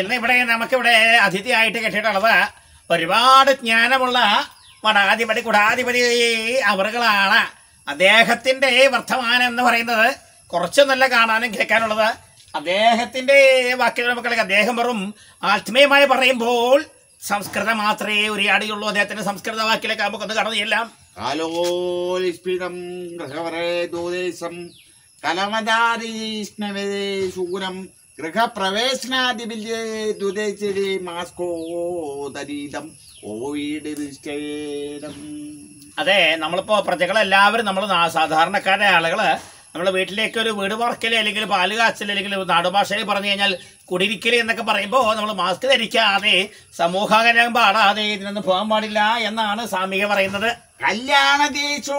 ഇന്ന് ഇവിടെ നമുക്കിവിടെ അതിഥിയായിട്ട് കെട്ടിയിട്ടുള്ളത് ഒരുപാട് ജ്ഞാനമുള്ള മഠാധിപതി കുടാധിപതി അവറുകളാണ് അദ്ദേഹത്തിൻ്റെ വർത്തമാനം എന്ന് പറയുന്നത് നല്ല കാണാനും കേൾക്കാനുള്ളത് അദ്ദേഹത്തിൻ്റെ വാക്കുകൾ മക്കളൊക്കെ അദ്ദേഹം വെറും ആത്മീയമായി പറയുമ്പോൾ സംസ്കൃതം മാത്രമേ അടിയുള്ളൂ അദ്ദേഹത്തിൻ്റെ സംസ്കൃത വാക്കിലൊക്കെ നമുക്കൊന്ന് കടന്നു ചെല്ലാം കാലോൽസ്ഫിതം ഗൃഹവരേ ദൂദേശം കലമദാരീഷ്ണവേ ശൂരം ഗൃഹപ്രവേശനാദിപില്ലേ ദുദേശിരേ മാസ്കോതരീതം കോവിഡ് അതെ നമ്മളിപ്പോൾ പ്രജകളെല്ലാവരും നമ്മൾ സാധാരണക്കാരായ ആളുകൾ നമ്മൾ വീട്ടിലേക്ക് ഒരു വീട് പറക്കൽ അല്ലെങ്കിൽ പാല് കാച്ചൽ അല്ലെങ്കിൽ നാടുഭാഷയിൽ പറഞ്ഞു കഴിഞ്ഞാൽ കുടിയിരിക്കൽ എന്നൊക്കെ പറയുമ്പോൾ നമ്മൾ മാസ്ക് ധരിക്കാതെ സമൂഹാകരം പാടാതെ ഇതിനൊന്നും പോകാൻ പാടില്ല എന്നാണ് സാമിക പറയുന്നത് കല്യാണകേശോ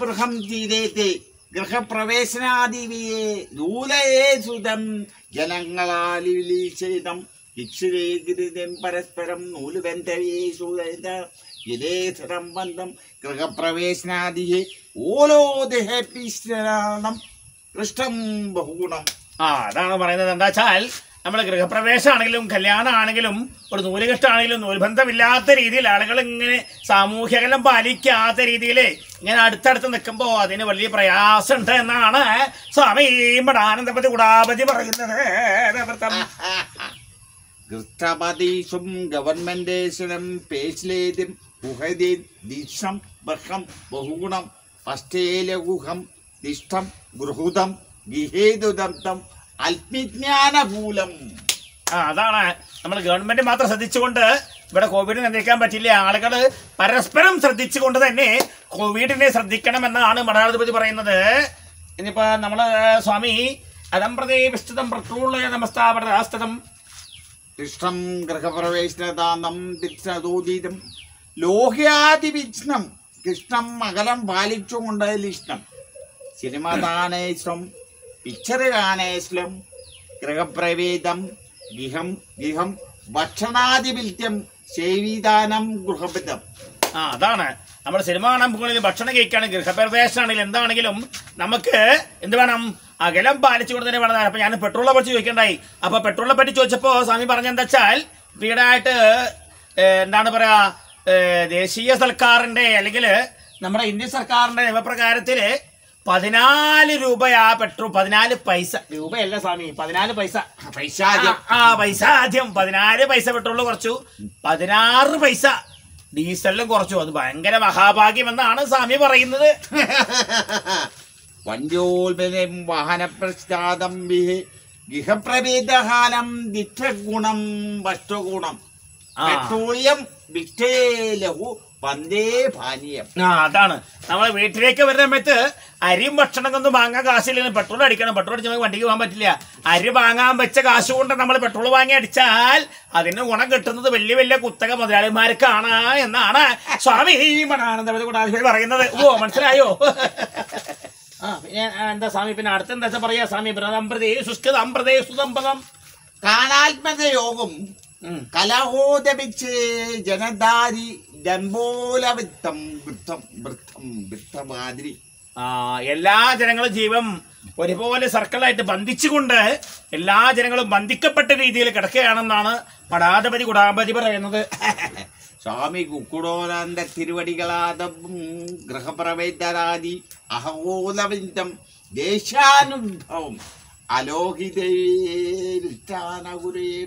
ബൃഹം തീരേത്തെ ഗൃഹപ്രവേശനാദിവിയെ നൂലയേ സുതം ജനങ്ങളാൽ പരസ്പരം നൂലുബന്ധവേ സുത ബന്ധം ഗൃഹപ്രവേശനാദിയെ ഓരോ ദേഹപ്പീശ്വരാണം കൃഷ്ണം ബഹുഗുണം ആ അതാണ് പറയുന്നത് എന്താ വെച്ചാൽ നമ്മുടെ ഗൃഹപ്രവേശമാണെങ്കിലും കല്യാണമാണെങ്കിലും ഒരു നൂലുകെട്ടാണെങ്കിലും നൂൽബന്ധമില്ലാത്ത രീതിയിൽ ആളുകൾ ഇങ്ങനെ സാമൂഹ്യകലം പാലിക്കാത്ത രീതിയിൽ ഇങ്ങനെ അടുത്തടുത്ത് നിൽക്കുമ്പോൾ അതിന് വലിയ പ്രയാസമുണ്ട് എന്നാണ് സ്വാമി ആനന്ദപതി കുടാപതി പറയുന്നത് ഗൃഷ്ടപതീശും ഗവൺമെൻറ്റേഷനും പേശ്ലേതും ഗുഹതി ദിശം ബഹം ബഹുഗുണം അഷ്ടേലഗുഹം ദിഷ്ടം ഗൃഹുതം ഗിഹേതുദന്തം അത്മിജ്ഞാനഭൂലം ആ അതാണ് നമ്മൾ ഗവൺമെന്റ് മാത്രം ശ്രദ്ധിച്ചുകൊണ്ട് ഇവിടെ കോവിഡ് നിയന്ത്രിക്കാൻ പറ്റില്ല ആളുകൾ പരസ്പരം ശ്രദ്ധിച്ചുകൊണ്ട് തന്നെ കോവിഡിനെ ശ്രദ്ധിക്കണമെന്നാണ് മഠാധിപതി പറയുന്നത് ഇനിയിപ്പോ നമ്മൾ സ്വാമി അതം പ്രതേ വിസ്തൃതം ലോഹ്യാതിവിഘ്നം കൃഷ്ണം അകലം പാലിച്ചുകൊണ്ട് ലിഷ്ണം സിനിമ ദാനേശ്വം ഇച്ചറിയാണേശ്ലം ഗൃഹപ്രവേദം ഗൃഹം ഗൃഹം ഭക്ഷണാധിപത്യം ശൈവീദാനം ഗൃഹബദ്ധം ആ അതാണ് നമ്മൾ സിനിമ കാണാൻ പോകുന്നതിന് ഭക്ഷണം കഴിക്കുകയാണ് ഗൃഹപ്രവേശനാണെങ്കിൽ എന്താണെങ്കിലും നമുക്ക് എന്ത് വേണം അകലം പാലിച്ചുകൊണ്ട് തന്നെ വേണം അപ്പൊ ഞാൻ പെട്രോളിനെ പറ്റി ചോദിക്കണ്ടായി അപ്പൊ പെട്രോളിനെ പറ്റി ചോദിച്ചപ്പോ സ്വാമി പറഞ്ഞെന്താ വെച്ചാൽ വീടായിട്ട് എന്താണ് പറയാ ദേശീയ സർക്കാരിന്റെ അല്ലെങ്കിൽ നമ്മുടെ ഇന്ത്യൻ സർക്കാരിന്റെ നിയമപ്രകാരത്തില് പതിനാല് രൂപയാ പെട്രോൾ പതിനാല് പൈസ രൂപയല്ല സ്വാമി പതിനാല് പൈസ പൈസ ആദ്യം ആ പൈസ ആദ്യം പതിനാല് പൈസ പെട്രോള് കുറച്ചു പതിനാറ് പൈസ ഡീസലിലും കുറച്ചു അത് ഭയങ്കര മഹാഭാഗ്യം എന്നാണ് സ്വാമി പറയുന്നത് വന്ധ്യോൽബലം വാഹനപ്രശ്ചാതം ഗൃഹപ്രവേദഹാലം പെട്രോളിയം വിക്ഷേലഹു പന്തേ പാനീയം ആ അതാണ് നമ്മളെ വീട്ടിലേക്ക് വരുന്ന സമയത്ത് അരിയും ഭക്ഷണം ഒന്നും വാങ്ങാൻ കാശില്ല പെട്രോൾ അടിക്കണം പെട്രോൾ നമുക്ക് വണ്ടിക്ക് പോകാൻ പറ്റില്ല അരി വാങ്ങാൻ വെച്ച കാശ് കൊണ്ട് നമ്മൾ പെട്രോൾ വാങ്ങി അടിച്ചാൽ അതിന് ഗുണം കിട്ടുന്നത് വലിയ വലിയ കുത്തക മുതലാളിമാർക്കാണ് എന്നാണ് സ്വാമി ആനന്ദപതി കൂടാതെ പറയുന്നത് ഓ മനസ്സിലായോ ആ പിന്നെ എന്താ സ്വാമി പിന്നെ അടുത്ത എന്താ വെച്ചാൽ പറയാ സ്വാമി പ്രതമ്പ്രതേ സുസ്കൃത അമ്പ്രതേ സുതമ്പതം കാണാത്മത യോഗം കലഹോദപിച്ച് ജനദാരി ജന്മൂലവിത്തം വൃത്തം വൃത്തം വൃത്തമാതിരി എല്ലാ ജനങ്ങളും ജീവൻ ഒരുപോലെ സർക്കിളായിട്ട് ബന്ധിച്ചുകൊണ്ട് എല്ലാ ജനങ്ങളും ബന്ധിക്കപ്പെട്ട രീതിയിൽ കിടക്കുകയാണെന്നാണ് പടാധപതി കുടാപതി പറയുന്നത് സ്വാമി കുക്കുടോനന്ദ തിരുവടികളാദം ഗൃഹപ്രവേദരാതി അഹോലവിന്ദം ദേശാനുഭവം അലോഹിതേ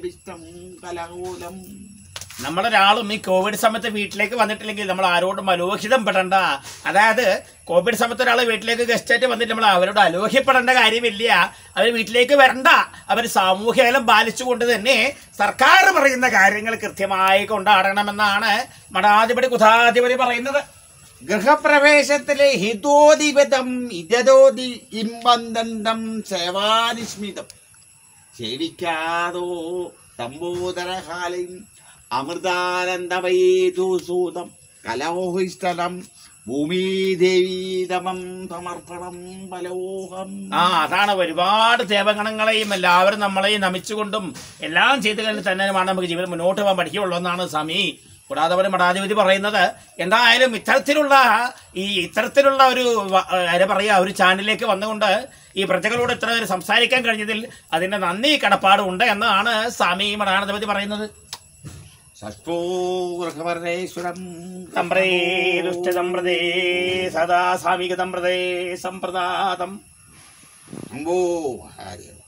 വിഷ്ടം കലകോലം നമ്മളൊരാളും ഈ കോവിഡ് സമയത്ത് വീട്ടിലേക്ക് വന്നിട്ടില്ലെങ്കിൽ നമ്മൾ ആരോടും അലോഹിതം പെടണ്ട അതായത് കോവിഡ് സമയത്ത് ഒരാൾ വീട്ടിലേക്ക് ഗസ്റ്റായിട്ട് വന്നിട്ട് നമ്മൾ അവരോട് അലോഹ്യപ്പെടേണ്ട കാര്യമില്ല അവർ വീട്ടിലേക്ക് വരണ്ട അവർ പാലിച്ചു പാലിച്ചുകൊണ്ട് തന്നെ സർക്കാർ പറയുന്ന കാര്യങ്ങൾ കൃത്യമായി കൊണ്ടാടണമെന്നാണ് മഠാധിപതി കുഥാധിപതി പറയുന്നത് ഗൃഹപ്രവേശത്തിലെ ഹിതോധിപതം ഇതോതി ഇമ്പന്തം സേവാനിസ്മിതം സേവിക്കാതോ തമ്പൂതരഹാലയും അമൃതാനന്ദമയേതൂസൂതം കലോഹിസ്ഥലം ഭൂമിദേവീതമം സമർപ്പണം ബലോഹം ആ അതാണ് ഒരുപാട് ദേവഗണങ്ങളെയും എല്ലാവരും നമ്മളെയും നമിച്ചുകൊണ്ടും എല്ലാം ചെയ്തു കഴിഞ്ഞ് തന്നെയുമാണ് നമുക്ക് ജീവിതം മുന്നോട്ട് പോകാൻ പഠിക്കുകയുള്ളൂ എന്നാണ് സമി കൂടാതെ പോലെ മഠാധിപതി പറയുന്നത് എന്തായാലും ഇത്തരത്തിലുള്ള ഈ ഇത്തരത്തിലുള്ള ഒരു ആരെ പറയുക ഒരു ചാനലിലേക്ക് വന്നുകൊണ്ട് ഈ പ്രജകളോട് ഇത്ര സംസാരിക്കാൻ കഴിഞ്ഞതിൽ അതിൻ്റെ നന്ദി കടപ്പാടുണ്ട് എന്നാണ് സ്വാമി മഠാധിപതി പറയുന്നത് षष्ठूर्घवर्णेश्वरम् सम्प्रदेरुष्टसम्प्रदे सदा सामिगतम्प्रदे सम्प्रदातम् अम्बो हरि